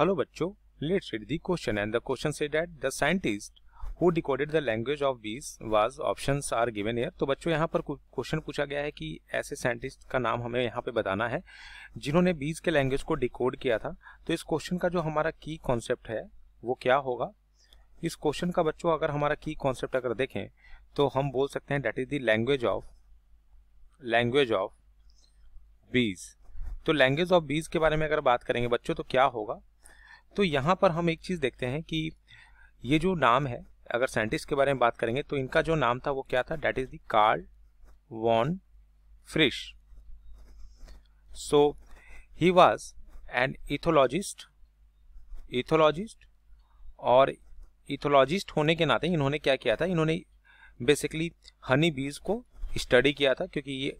Hello बच्चों let's read the question and the question says that the scientist who decoded the language of bees was options are given here तो बच्चों यहाँ पर question पूछा गया है कि ऐसे साइंटिस्ट का नाम हमें यहाँ पे बताना है जिन्होंने बीस के लैंग्वेज को डिकोड किया था तो इस क्वेश्चन का जो हमारा की कॉन्सेप्ट है वो क्या होगा इस क्वेश्चन का बच्चों अगर हमारा की कॉन्सेप्ट अगर देखें तो हम बोल सकते हैं that is the language of language of bees तो लैंग्वेज ऑफ बीज के बारे में अगर बात करेंगे बच्चों तो क्या होगा तो यहाँ पर हम एक चीज़ देखते हैं कि ये जो नाम है अगर साइंटिस्ट के बारे में बात करेंगे तो इनका जो नाम था वो क्या था that is the Karl von Frisch so he was an ethologist ethologist और इथोलॉजिस्ट होने के नाते इन्होंने क्या किया था इन्होंने बेसिकली हनी बीज को स्टडी किया था क्योंकि ये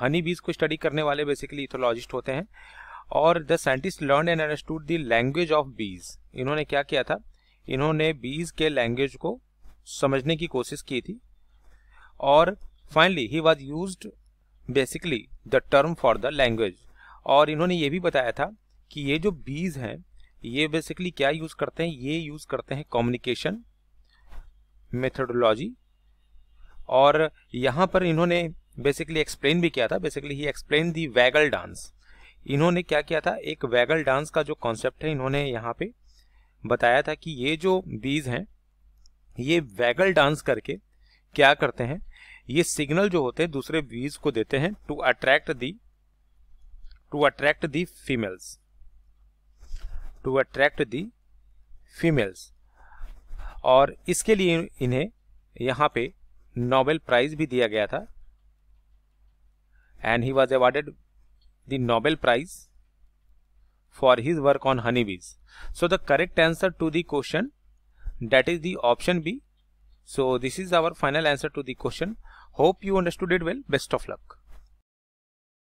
हनी बीज को स्टडी करने वाले बेसिकली इथोलॉजिस्ट होते हैं और the scientist learn and understood the language of bees इन्होंने क्या किया था इन्होंने बीज के लैंग्वेज को समझने की कोशिश की थी और finally he was use basically the term for the language और इन्होंने ये भी बताया था कि ये जो बीज हैं ये बेसिकली क्या यूज़ करते हैं ये यूज़ करते हैं कम्युनिकेशन मेथडोलॉजी और यहाँ पर इन्होंने बेसिकली एक्सप्लेन भी किया था basically he explain the waggle dance इन्होंने क्या किया था एक वैगल डांस का जो कॉन्सेप्ट है इन्होंने यहाँ पे बताया था कि ये जो बीज हैं ये वैगल डांस करके क्या करते हैं ये सिग्नल जो होते हैं दूसरे बीज को देते हैं to attract the to attract the females to attract the females और इसके लिए इन्हें यहाँ पे नोबेल प्राइज भी दिया गया था and he was awarded the Nobel Prize for his work on honeybees. So the correct answer to the question that is the option B. So this is our final answer to the question. Hope you understood it well. Best of luck.